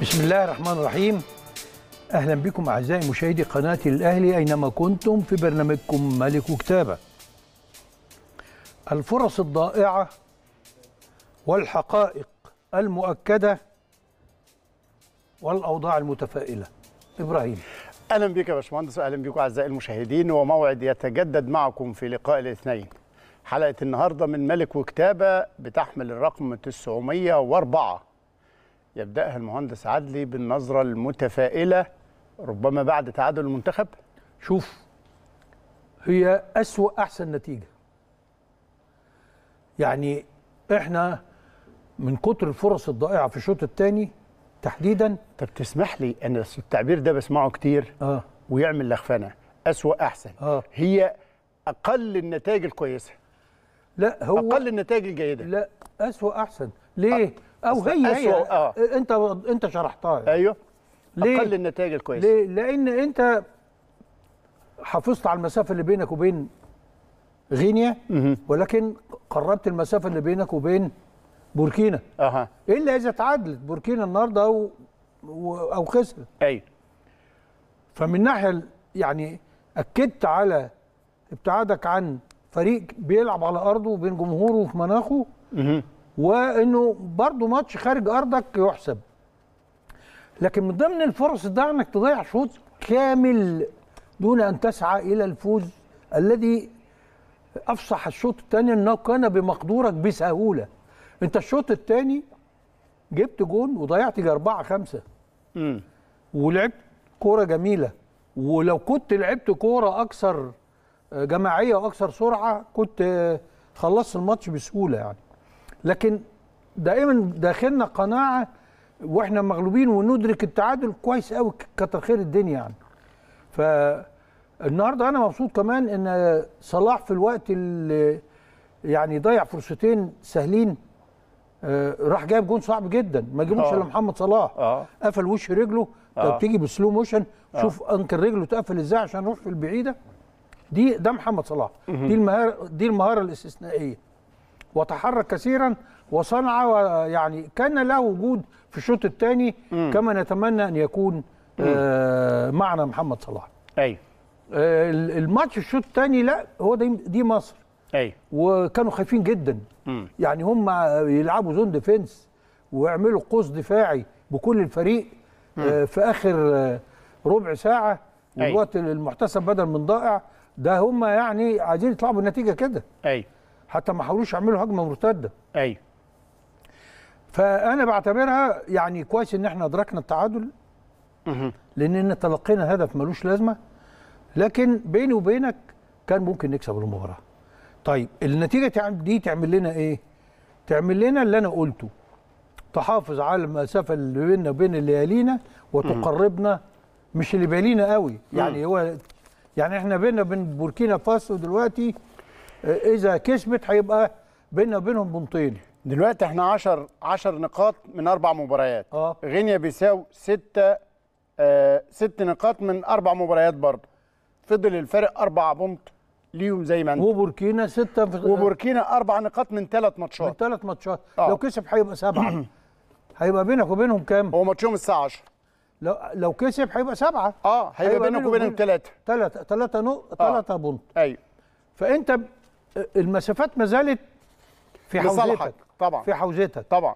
بسم الله الرحمن الرحيم اهلا بكم اعزائي مشاهدي قناه الاهلي اينما كنتم في برنامجكم ملك وكتابه الفرص الضائعه والحقائق المؤكده والاوضاع المتفائله ابراهيم اهلا بك يا باشمهندس واهلا بكم اعزائي المشاهدين وموعد يتجدد معكم في لقاء الاثنين حلقه النهارده من ملك وكتابه بتحمل الرقم 904 يبدأها المهندس عدلي بالنظرة المتفائلة ربما بعد تعادل المنتخب؟ شوف هي أسوأ أحسن نتيجة يعني احنا من كتر الفرص الضائعة في الشوط الثاني تحديدا طب تسمح لي أنا التعبير ده بسمعه كتير آه. ويعمل لخفنة أسوأ أحسن آه. هي أقل النتائج الكويسة لا هو أقل النتائج الجيدة لا أسوأ أحسن ليه؟ أه. او هي هي آه. انت انت شرحتها يعني. ايوه ليه؟ اقل النتائج الكويسه ليه؟ لان انت حافظت على المسافه اللي بينك وبين غينيا ولكن قربت المسافه اللي بينك وبين بوركينا اها الا اذا تعادلت بوركينا النهارده او او خسرت ايوه فمن ناحيه يعني اكدت على ابتعادك عن فريق بيلعب على ارضه وبين جمهوره وفي مناخه وانه برضه ماتش خارج ارضك يحسب لكن من ضمن الفرص ده انك تضيع شوط كامل دون ان تسعى الى الفوز الذي افصح الشوط الثاني انه كان بمقدورك بسهوله انت الشوط الثاني جبت جون وضيعت يجي أربعة خمسة امم ولعبت كورة جميلة ولو كنت لعبت كورة أكثر آه، جماعية وأكثر سرعة كنت آه، خلصت الماتش بسهولة يعني لكن دائما داخلنا قناعه واحنا مغلوبين وندرك التعادل كويس قوي كتر خير الدنيا يعني فالنهارده انا مبسوط كمان ان صلاح في الوقت اللي يعني ضيع فرصتين سهلين آه راح جايب جون صعب جدا ما جابوش الا آه. محمد صلاح آه. قفل وش رجله آه. طب تيجي بسلو موشن آه. شوف آه. انكر رجله اتقفل ازاي عشان يروح في البعيده دي ده محمد صلاح دي المهاره دي المهاره الاستثنائيه وتحرك كثيرا وصنع يعني كان له وجود في الشوط الثاني كما نتمنى ان يكون آه معنا محمد صلاح ايوه آه الماتش الشوط الثاني لا هو دي, دي مصر ايوه وكانوا خايفين جدا م. يعني هم آه، يلعبوا زون ديفنس ويعملوا قوس دفاعي بكل الفريق آه في اخر آه، ربع ساعه والوقت المحتسب بدل من ضائع ده هم يعني عايزين يطلعوا بالنتيجه كده ايوه حتى ما حاولوش يعملوا هجمه مرتده ايوه فانا بعتبرها يعني كويس ان احنا ادركنا التعادل لاننا تلقينا هدف ملوش لازمه لكن بيني وبينك كان ممكن نكسب المباراه طيب النتيجه دي تعمل لنا ايه تعمل لنا اللي انا قلته تحافظ على المسافه اللي بيننا وبين اللي يالينا وتقربنا مش اللي بالينا قوي يعني هو يعني احنا بيننا وبين بوركينا فاسو دلوقتي اذا كسبت هيبقى بيننا وبينهم بنطين دلوقتي احنا 10 10 نقاط من اربع مباريات اه غينيا بيساو 6 آه ست نقاط من اربع مباريات برضه فضل الفارق اربع بونت ليهم زي ما انت وبوركينا ستة وبوركينا اربع نقاط من ثلاث ماتشات من ثلاث ماتشات آه. لو كسب هيبقى سبعه هيبقى بينك وبينهم كام؟ هو ماتشهم الساعه 10 لو لو كسب هيبقى سبعه اه هيبقى, هيبقى بينك وبينهم ثلاثه ثلاثه ثلاثه نقط ثلاثه آه. بونت ايوه فانت المسافات ما زالت في حوزتك طبعا في حوزتك طبعا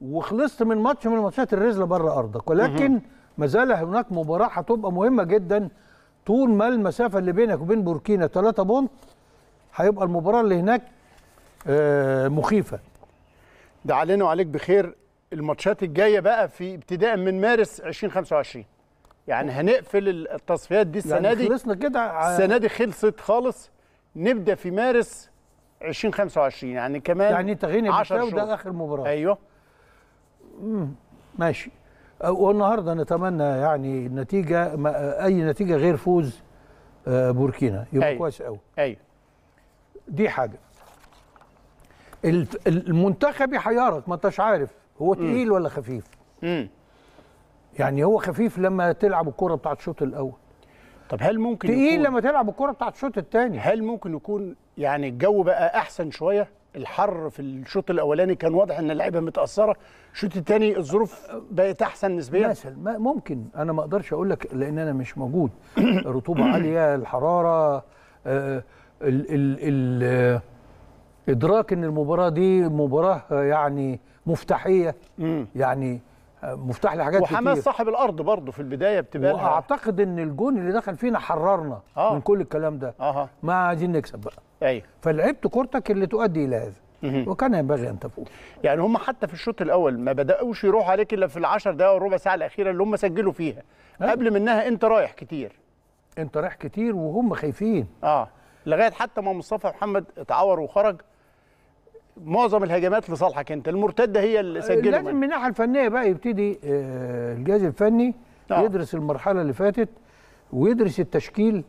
وخلصت من ماتش من ماتشات الرزله بره ارضك ولكن ما زال هناك مباراه هتبقى مهمه جدا طول ما المسافه اللي بينك وبين بوركينا 3 بونت هيبقى المباراه اللي هناك آه، مخيفه ده علينا وعليك بخير الماتشات الجايه بقى في ابتداء من مارس 2025 يعني هنقفل التصفيات دي السنه يعني دي خلصنا كده السنه دي خلصت خالص نبدا في مارس 2025 يعني كمان يعني تغيني 10 ده اخر مباراه ايوه امم ماشي أه، والنهارده نتمنى يعني النتيجه أه، اي نتيجه غير فوز أه، بوركينا يبقى أيوه. كويس قوي ايوه دي حاجه المنتخب يحيرك ما انتش عارف هو تقيل ولا خفيف امم يعني هو خفيف لما تلعب الكره بتاعت الشوط الاول طب هل ممكن تقيل لما تلعب الكره بتاعت الشوط الثاني هل ممكن يكون يعني الجو بقى احسن شويه الحر في الشوط الاولاني كان واضح ان اللعيبه متاثره الشوط الثاني الظروف بقت احسن نسبيا مثلا ممكن انا ما اقدرش اقول لك لان انا مش موجود رطوبه عاليه الحراره آه، ال ال ال ادراك ان المباراه دي مباراه يعني مفتاحيه يعني مفتاح لحاجات كتير وحماس صاحب الارض برضه في البدايه بتبقى واعتقد ان الجون اللي دخل فينا حررنا آه. من كل الكلام ده آه. ما عايزين نكسب بقى ايوه فلعبت كورتك اللي تؤدي الى هذا وكان ينبغي ان تفوز يعني هم حتى في الشوط الاول ما بداوش يروحوا عليك الا في العشر دقائق والربع ساعه الاخيره اللي هم سجلوا فيها أيوة. قبل منها انت رايح كتير انت رايح كتير وهم خايفين اه لغايه حتى ما مصطفى محمد اتعور وخرج معظم الهجمات لصالحك انت المرتده هي اللي آه، سجلت لازم من الناحيه الفنيه بقى يبتدي آه، الجهاز الفني آه. يدرس المرحله اللي فاتت ويدرس التشكيل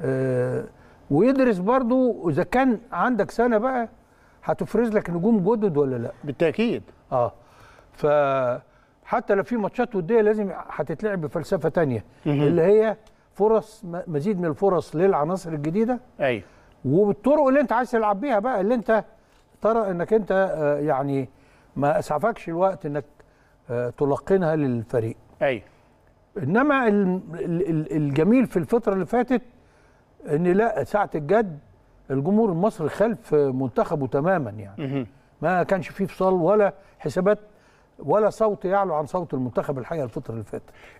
آه، ويدرس برضو اذا كان عندك سنه بقى هتفرز لك نجوم جدد ولا لا بالتاكيد اه ف حتى لو في ماتشات وديه لازم هتتلعب بفلسفه تانية اللي هي فرص مزيد من الفرص للعناصر الجديده ايوه وبالطرق اللي انت عايز تلعب بيها بقى اللي انت ترى انك انت آه، يعني ما اسعفكش الوقت انك آه، تلقنها للفريق ايوه انما الجميل في الفتره اللي فاتت ان لا ساعه الجد الجمهور المصري خلف منتخبه تماما يعني ما كانش فيه فصال ولا حسابات ولا صوت يعلو عن صوت المنتخب الحقيقه الفتره اللي فاتت